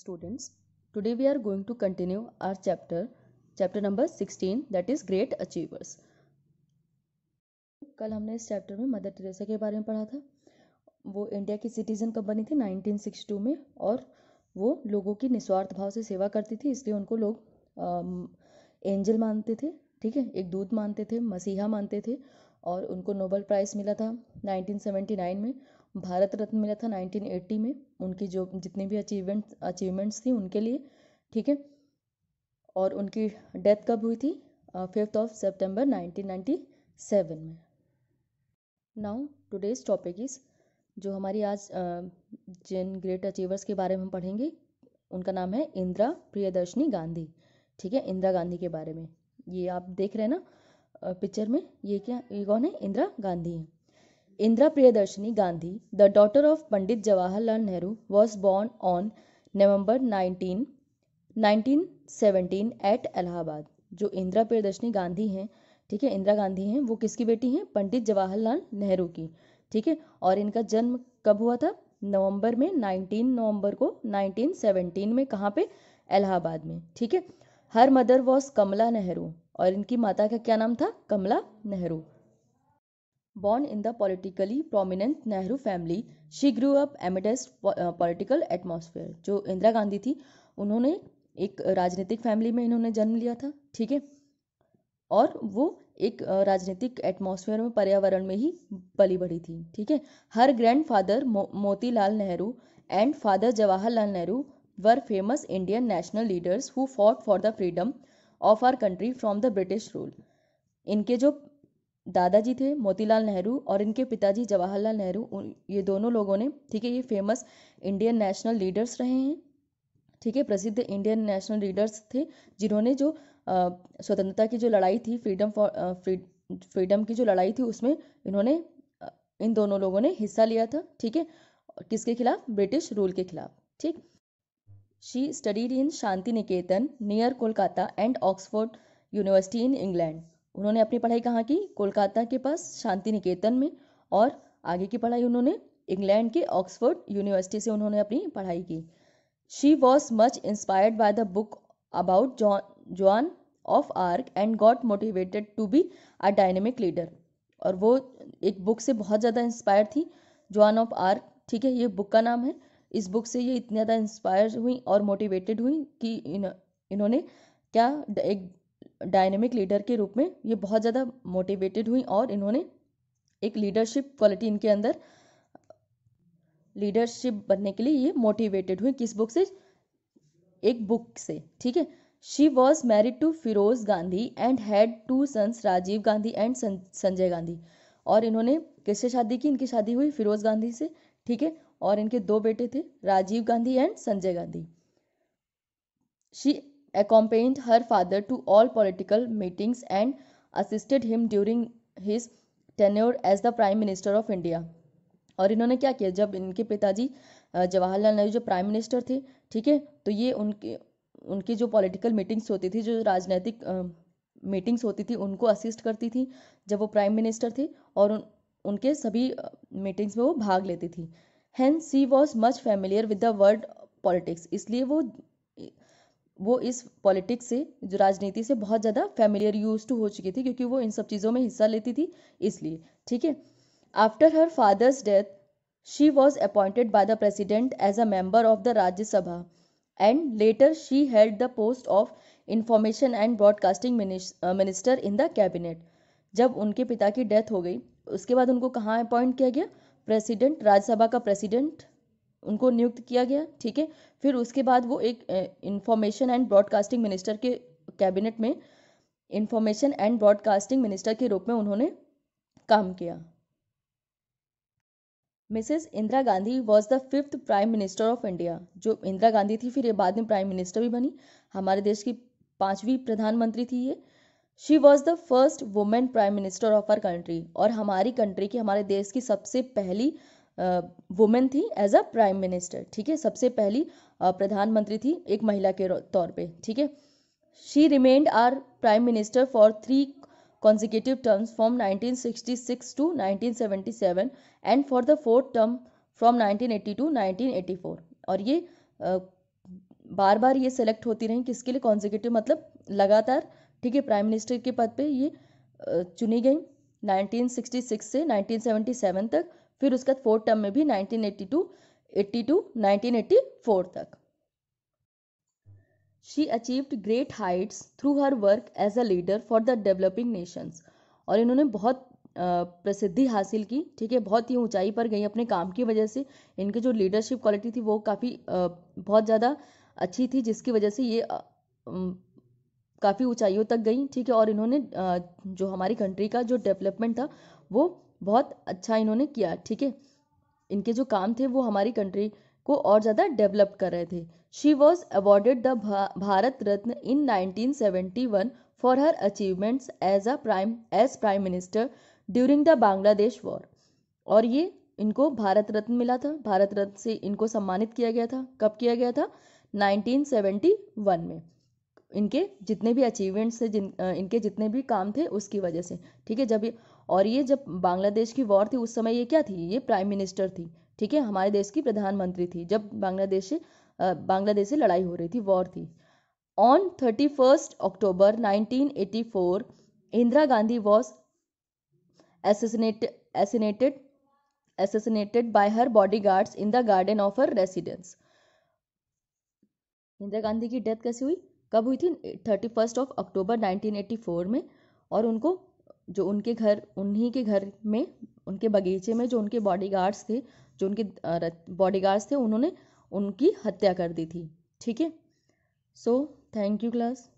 students today we are going to continue our chapter chapter number 16 that is great achievers कल हमने इस chapter में mother Teresa के बारे में पढ़ा था वो इंडिया की सिटीजन कब बनी थी 1962 में और वो लोगों की निस्वार्थ भाव से सेवा करती थी इसलिए उनको लोग आ, एंजल मानते थे ठीक है एक दूत मानते थे मसीहा मानते थे और उनको नोबल प्राइज़ मिला था 1979 में भारत रत्न मिला था 1980 में उनकी जो जितनी भी अचीवमेंट अचीवमेंट्स थी उनके लिए ठीक है और उनकी डेथ कब हुई थी फिफ्थ ऑफ सितंबर 1997 में नाउ टुडेज टॉपिक इज़ जो हमारी आज जिन ग्रेट अचीवर्स के बारे में हम पढ़ेंगे उनका नाम है इंदिरा प्रियदर्शनी गांधी ठीक है इंदिरा गांधी के बारे में ये आप देख रहे हैं ना पिक्चर में ये क्या ये कौन है इंदिरा गांधी है Indira Priyadarshini Gandhi the daughter of Pandit Jawaharlal Nehru was born on November 19, 1917 at Allahabad जो इंदिरा प्रियदर्शनी गांधी हैं ठीक है इंदिरा गांधी हैं वो किसकी बेटी हैं पंडित जवाहरलाल नेहरू की ठीक है और इनका जन्म कब हुआ था नवंबर में 19 नवंबर को 1917 में कहाँ पे इलाहाबाद में ठीक है her mother was Kamala Nehru और इनकी माता का क्या नाम था Kamala Nehru Born in the politically prominent Nehru family she grew up amidst political atmosphere जो इंदिरा गांधी थी उन्होंने एक राजनीतिक फैमिली में इन्होंने जन्म लिया था ठीक है और वो एक राजनीतिक एटमॉस्फेयर में पर्यावरण में ही पली बढ़ी थी ठीक है हर ग्रैंडफादर मो, Motilal Nehru and father Jawaharlal Nehru were famous Indian national leaders who fought for the freedom of our country from the British rule इनके जो दादाजी थे मोतीलाल नेहरू और इनके पिताजी जवाहरलाल नेहरू ये दोनों लोगों ने ठीक है ये फेमस इंडियन नेशनल लीडर्स रहे हैं ठीक है प्रसिद्ध इंडियन नेशनल लीडर्स थे जिन्होंने जो स्वतंत्रता की जो लड़ाई थी फ्रीडम फॉर फ्रीडम की जो लड़ाई थी उसमें इन्होंने इन दोनों लोगों ने हिस्सा लिया था ठीक है किसके खिलाफ ब्रिटिश रूल के खिलाफ ठीक she studied in Shantiniketan near Kolkata and Oxford university in England उन्होंने अपनी पढ़ाई कहाँ की कोलकाता के पास शांति निकेतन में और आगे की पढ़ाई उन्होंने इंग्लैंड के ऑक्सफोर्ड यूनिवर्सिटी से उन्होंने अपनी पढ़ाई की she was much inspired by the book about Joan of Arc and got motivated to be a dynamic leader और वो एक बुक से बहुत ज़्यादा इंस्पायर थी जॉन ऑफ आर्क ठीक है ये बुक का नाम है इस बुक से ये इतनी ज़्यादा इंस्पायर हुई और मोटिवेटेड हुई कि इन, इन्होंने क्या एक डायनेमिक लीडर के रूप में ये बहुत ज़्यादा मोटिवेटेड हुई और इन्होंने एक लीडरशिप क्वालिटी इनके अंदर लीडरशिप बनने के लिए ये मोटिवेटेड हुई किस बुक से एक बुक से ठीक है she was married to Feroze Gandhi and had two sons Rajiv Gandhi and Sanjay Gandhi और इन्होंने किससे शादी की इनकी शादी हुई फिरोज गांधी से ठीक है और इनके दो बेटे थे Rajiv Gandhi and Sanjay Gandhi she accompanied her father to all political meetings and assisted him during his tenure as the prime minister of India और इन्होंने क्या किया जब इनके पिताजी जवाहरलाल नेहरू जो प्राइम मिनिस्टर थे ठीक है तो ये उनके उनकी जो पॉलिटिकल मीटिंग्स होती थी जो राजनीतिक मीटिंग्स होती थी उनको असिस्ट करती थी जब वो प्राइम मिनिस्टर थे और उन, उनके सभी मीटिंग्स में वो भाग लेती थी and she was much familiar with the world politics इसलिए वो वो इस पॉलिटिक्स से जो राजनीति से बहुत ज़्यादा फैमिलियर यूज टू हो चुकी थी क्योंकि वो इन सब चीज़ों में हिस्सा लेती थी इसलिए ठीक है after her father's death she was appointed by the president as a member of the Rajya Sabha and later she held the post of information and broadcasting minister in the cabinet जब उनके पिता की डेथ हो गई उसके बाद उनको कहाँ अपॉइंट किया गया प्रेसिडेंट राज्यसभा का प्रेसिडेंट उनको नियुक्त किया गया ठीक है फिर उसके बाद वो एक इंफॉर्मेशन एंड ब्रॉडकास्टिंग मिनिस्टर के कैबिनेट में इंफॉर्मेशन एंड ब्रॉडकास्टिंग मिनिस्टर के रूप में उन्होंने काम किया Mrs Indira Gandhi was the fifth prime minister of India जो इंदिरा गांधी थी फिर ये बाद में प्राइम मिनिस्टर भी बनी हमारे देश की पांचवी प्रधानमंत्री थी ये she was the first women prime minister of our country और हमारी कंट्री की हमारे देश की सबसे पहली वुमेन थी एज अ प्राइम मिनिस्टर ठीक है सबसे पहली प्रधानमंत्री थी एक महिला के तौर पे ठीक है she remained our prime minister for three consecutive terms from 1966 to 1977 and for the fourth term from 1980 to 1984 और ये बार बार ये सेलेक्ट होती रही किसके लिए कॉन्जिक्यूटिव मतलब लगातार ठीक है प्राइम मिनिस्टर के पद पे ये चुनी गई 1966 से 1977 तक फिर उसके बाद फोर्थ टर्म में भी 1982, एट्टी 1984 तक she achieved great heights through her work as a leader for the developing nations और इन्होंने बहुत प्रसिद्धि हासिल की ठीक है बहुत ही ऊंचाई पर गई अपने काम की वजह से इनकी जो लीडरशिप क्वालिटी थी वो काफ़ी बहुत ज़्यादा अच्छी थी जिसकी वजह से ये काफ़ी ऊंचाइयों तक गई ठीक है और इन्होंने जो हमारी कंट्री का जो डेवलपमेंट था वो बहुत अच्छा इन्होंने किया ठीक है इनके जो काम थे वो हमारी कंट्री को और ज़्यादा डेवलप कर रहे थे she was awarded the Bharat Ratna in 1971 for her achievements as a prime as prime minister during the Bangladesh war और ये इनको भारत रत्न मिला था भारत रत्न से इनको सम्मानित किया गया था कब किया गया था 1971 में इनके जितने भी अचीवमेंट्स थे जिन इनके जितने भी काम थे उसकी वजह से ठीक है जब ये और ये जब बांग्लादेश की वॉर थी उस समय ये क्या थी ये प्राइम मिनिस्टर थी ठीक है हमारे देश की प्रधानमंत्री थी जब बांग्लादेश से बांग्लादेश से लड़ाई हो रही थी वॉर थी on thirty first October 1984 Indira Gandhi was assassinated by her body guards in the garden of her residence Indira Gandhi की डेथ कैसे हुई कब हुई थी thirty first of October four में और उनको जो उनके घर उन्हीं के घर में उनके बगीचे में जो उनके बॉडीगार्ड्स थे जो उनके बॉडीगार्ड्स थे उन्होंने उनकी हत्या कर दी थी ठीक है सो थैंक यू क्लास